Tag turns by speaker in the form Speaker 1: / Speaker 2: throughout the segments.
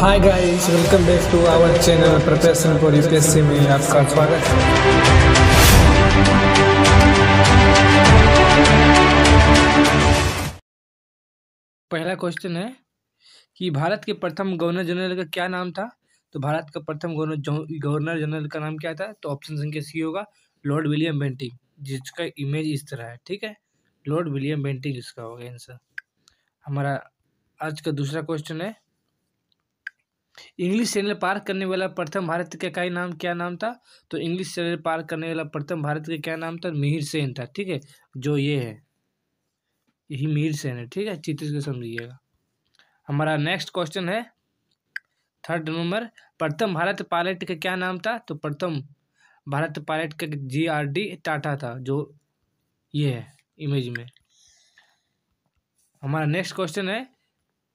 Speaker 1: hi guys welcome back to our channel preparation for UPSC में आपका स्वागत है पहला क्वेश्चन है कि भारत के प्रथम गवर्नर जनरल का क्या नाम था तो भारत का प्रथम गवर्नर गवर्नर जनरल का नाम क्या था तो ऑप्शन संख्या सी होगा लॉर्ड विलियम बेंटिंग जिसका इमेज इस तरह है ठीक है लॉर्ड विलियम बेंटिंग इसका होगा आंसर हमारा आज का दूसरा क्वेश्चन है इंग्लिश चैनल पार करने वाला प्रथम भारत का क्या नाम क्या नाम था तो इंग्लिश चैनल पार करने वाला प्रथम भारत का क्या नाम था मिहिर सेन था ठीक है जो ये है यही मिहिर सेन है ठीक है चित्र से समझिएगा हमारा नेक्स्ट क्वेश्चन है थर्ड नंबर प्रथम भारत पायलट का क्या नाम था तो प्रथम भारत पायलट का जी आर डी टाटा था जो ये है इमेज में हमारा नेक्स्ट क्वेश्चन है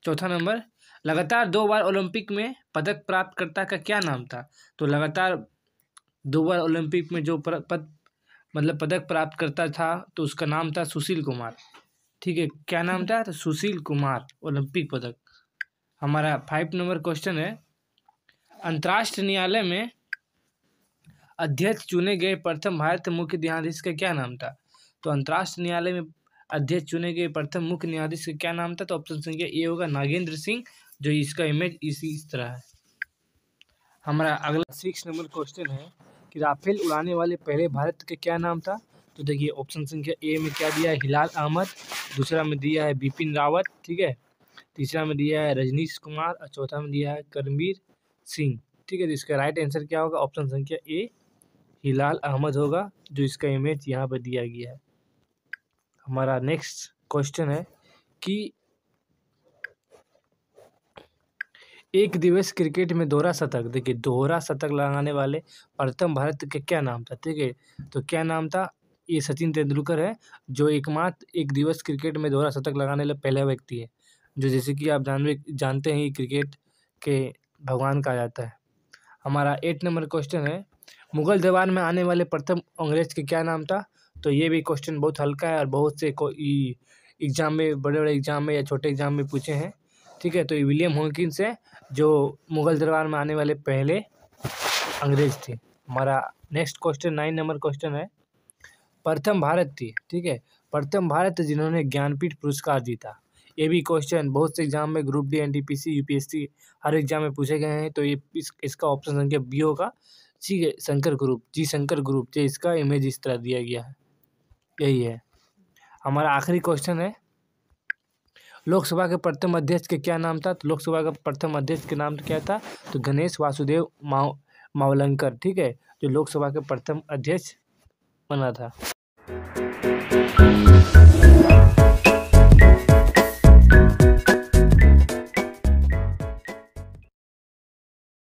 Speaker 1: चौथा नंबर लगातार दो बार ओलंपिक में पदक प्राप्तकर्ता का क्या नाम था तो लगातार दो बार ओलंपिक में जो पद मतलब पदक प्राप्तकर्ता था तो उसका नाम था सुशील कुमार ठीक है क्या नाम था तो सुशील कुमार ओलंपिक पदक हमारा फाइव नंबर क्वेश्चन है अंतर्राष्ट्रीय न्यायालय में अध्यक्ष चुने गए प्रथम भारत मुख्य न्यायाधीश का क्या नाम था तो अंतर्राष्ट्रीय न्यायालय में अध्यक्ष चुने गए प्रथम मुख्य न्यायाधीश का क्या नाम था तो ऑप्शन संख्या ए होगा नागेंद्र सिंह जो इसका इमेज इसी इस तरह है हमारा अगला सिक्स नंबर क्वेश्चन है कि राफेल उड़ाने वाले पहले भारत का क्या नाम था तो देखिए ऑप्शन संख्या ए में क्या दिया है हिलाल अहमद दूसरा में दिया है बिपिन रावत ठीक है तीसरा में दिया है रजनीश कुमार और चौथा में दिया है करमवीर सिंह ठीक है तो इसका राइट आंसर क्या होगा ऑप्शन संख्या ए हिलाल अहमद होगा जो इसका इमेज यहाँ पर दिया गया है हमारा नेक्स्ट क्वेश्चन है कि एक दिवस क्रिकेट में दोहरा शतक देखिए दोहरा शतक लगाने वाले प्रथम भारत के क्या नाम था ठीक है तो क्या नाम था ये सचिन तेंदुलकर है जो एकमात्र एक दिवस क्रिकेट में दोहरा शतक लगाने वाले पहला व्यक्ति है जो जैसे कि आप जान जानते हैं क्रिकेट के भगवान कहा जाता है हमारा एट नंबर क्वेश्चन है मुगल दरबार में आने वाले प्रथम अंग्रेज के क्या नाम था तो ये भी क्वेश्चन बहुत हल्का है और बहुत से एग्ज़ाम में बड़े बड़े एग्ज़ाम में या छोटे एग्ज़ाम में पूछे हैं ठीक है तो ये विलियम हॉकिंस है जो मुग़ल दरबार में आने वाले पहले अंग्रेज़ थे हमारा next question nine number question है प्रथम भारत थी ठीक है प्रथम भारत जिन्होंने ज्ञानपीठ पुरस्कार जीता ये भी क्वेश्चन बहुत से एग्जाम में ग्रुप डी एनटीपीसी यूपीएससी हर एग्जाम में पूछे गए हैं तो ये इस, इसका ऑप्शन संख्या बी होगा ठीक है शंकर ग्रुप जी शंकर ग्रुप जी इसका इमेज इस तरह दिया गया है यही है हमारा आखिरी क्वेश्चन है लोकसभा के प्रथम अध्यक्ष के क्या नाम था तो लोकसभा का प्रथम अध्यक्ष के नाम क्या था तो गणेश वासुदेव माव मावलंकर ठीक है जो लोकसभा के प्रथम अध्यक्ष बना था